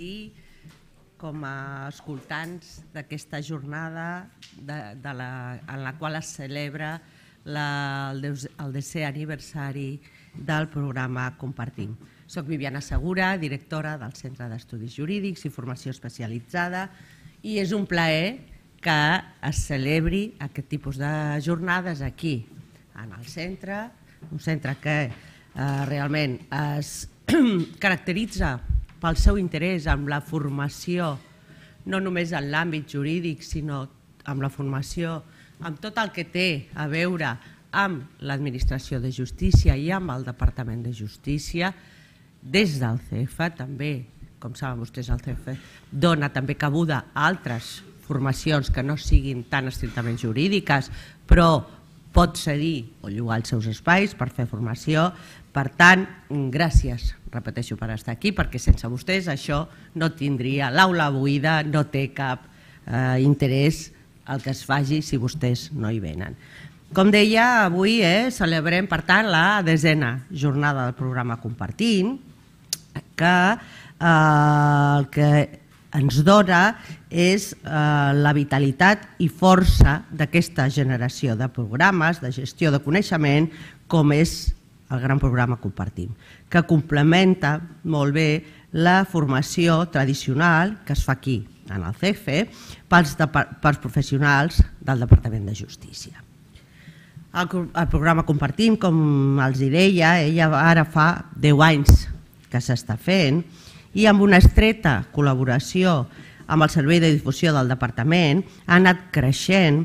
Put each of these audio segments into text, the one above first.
aquí com a escoltants d'aquesta jornada de, de la, en la qual es celebra la, el, el desè aniversari del programa Compartim. Soc Viviana Segura, directora del Centre d'Estudis Jurídics i Formació Especialitzada i és un plaer que es celebri aquest tipus de jornades aquí, en el centre, un centre que eh, realment es caracteritza pel seu interès amb la formació, no només en l'àmbit jurídic, sinó amb la formació, amb tot el que té a veure amb l'administració de justícia i amb el Departament de Justícia, des del CEFA també, com saben vostès el CEFA dona també cabuda a altres formacions que no siguin tan estrictament jurídiques, però pot cedir o llogar els seus espais per fer formació. Per tant, gràcies, repeteixo, per estar aquí, perquè sense vostès això no tindria, l'aula buida no té cap eh, interès el que es faci si vostès no hi venen. Com deia, avui eh, celebrem, per tant, la desena jornada del programa Compartint, que eh, el que ens dona és eh, la vitalitat i força d'aquesta generació de programes, de gestió de coneixement, com és el gran programa Compartim, que complementa molt bé la formació tradicional que es fa aquí, en el CEFE, pels, pels professionals del Departament de Justícia. El, el programa Compartim, com els deia, ella ara fa 10 anys que s'està fent, i amb una estreta col·laboració amb el Servei de Difusió del Departament ha anat creixent,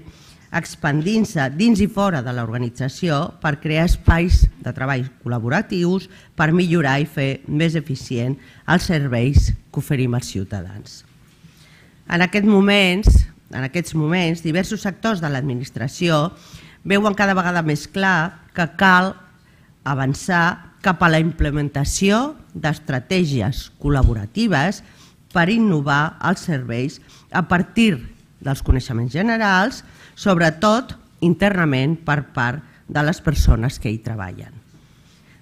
expandint-se dins i fora de l'organització per crear espais de treball col·laboratius per millorar i fer més eficient els serveis que oferim als ciutadans. En aquests moments, en aquests moments diversos sectors de l'administració veuen cada vegada més clar que cal avançar cap a la implementació d'estratègies col·laboratives per innovar els serveis a partir dels coneixements generals, sobretot internament per part de les persones que hi treballen.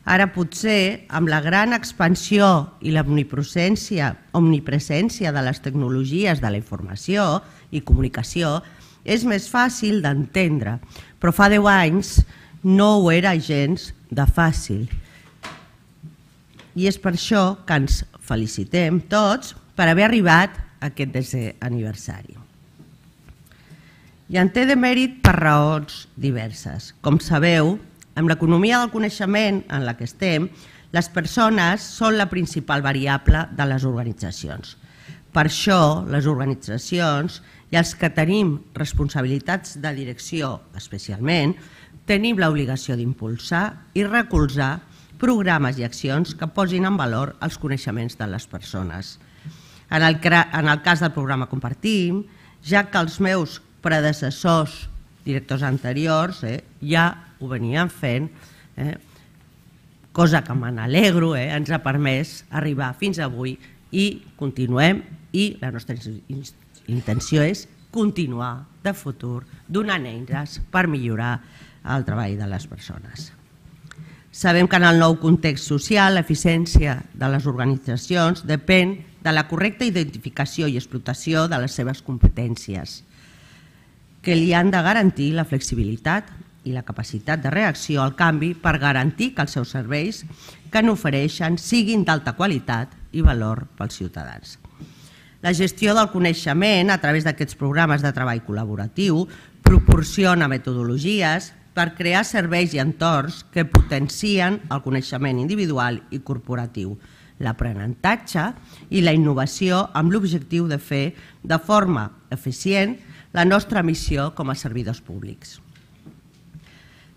Ara potser, amb la gran expansió i l'omnipresència omnipresència de les tecnologies de la informació i comunicació, és més fàcil d'entendre, però fa deu anys no ho era gens de fàcil i és per això que ens felicitem tots per haver arribat a aquest desè aniversari. I en té de mèrit per raons diverses. Com sabeu, amb l'economia del coneixement en la que estem, les persones són la principal variable de les organitzacions. Per això, les organitzacions i els que tenim responsabilitats de direcció especialment, tenim l'obligació d'impulsar i recolzar programes i accions que posin en valor els coneixements de les persones. En el, en el cas del programa Compartim, ja que els meus predecessors, directors anteriors, eh, ja ho venien fent, eh, cosa que me n'alegro, eh, ens ha permès arribar fins avui i continuem i la nostra intenció és continuar de futur donant eines per millorar el treball de les persones. Sabem que en el nou context social l'eficiència de les organitzacions depèn de la correcta identificació i explotació de les seves competències, que li han de garantir la flexibilitat i la capacitat de reacció al canvi per garantir que els seus serveis que n'ofereixen siguin d'alta qualitat i valor pels ciutadans. La gestió del coneixement a través d'aquests programes de treball col·laboratiu proporciona metodologies, per crear serveis i entorns que potencien el coneixement individual i corporatiu, l'aprenentatge i la innovació amb l'objectiu de fer de forma eficient la nostra missió com a servidors públics.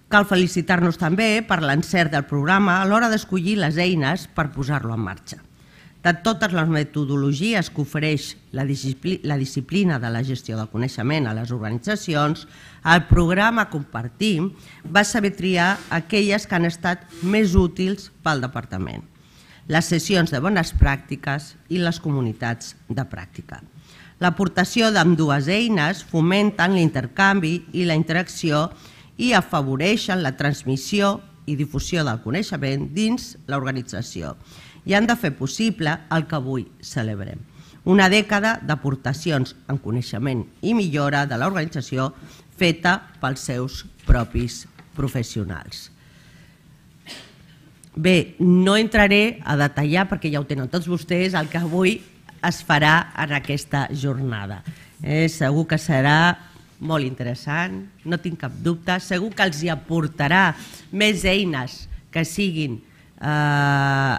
Cal felicitar-nos també per l'encert del programa a l'hora d'escollir les eines per posar-lo en marxa de totes les metodologies que ofereix la, la disciplina de la gestió del coneixement a les organitzacions, el programa Compartim va saber triar aquelles que han estat més útils pel departament, les sessions de bones pràctiques i les comunitats de pràctica. L'aportació d'ambdues eines fomenten l'intercanvi i la interacció i afavoreixen la transmissió i difusió del coneixement dins l'organització i han de fer possible el que avui celebrem. Una dècada d'aportacions en coneixement i millora de l'organització feta pels seus propis professionals. Bé, no entraré a detallar, perquè ja ho tenen tots vostès, el que avui es farà en aquesta jornada. Eh, segur que serà molt interessant, no tinc cap dubte, segur que els hi aportarà més eines que siguin eh,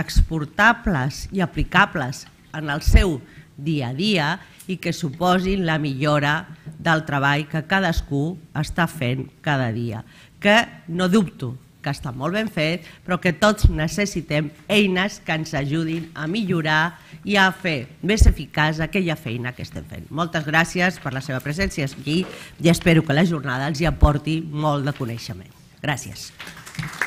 exportables i aplicables en el seu dia a dia i que suposin la millora del treball que cadascú està fent cada dia, que no dubto que està molt ben fet, però que tots necessitem eines que ens ajudin a millorar i a fer més eficaç aquella feina que estem fent. Moltes gràcies per la seva presència aquí i espero que la jornada els hi aporti molt de coneixement. Gràcies. Gràcies.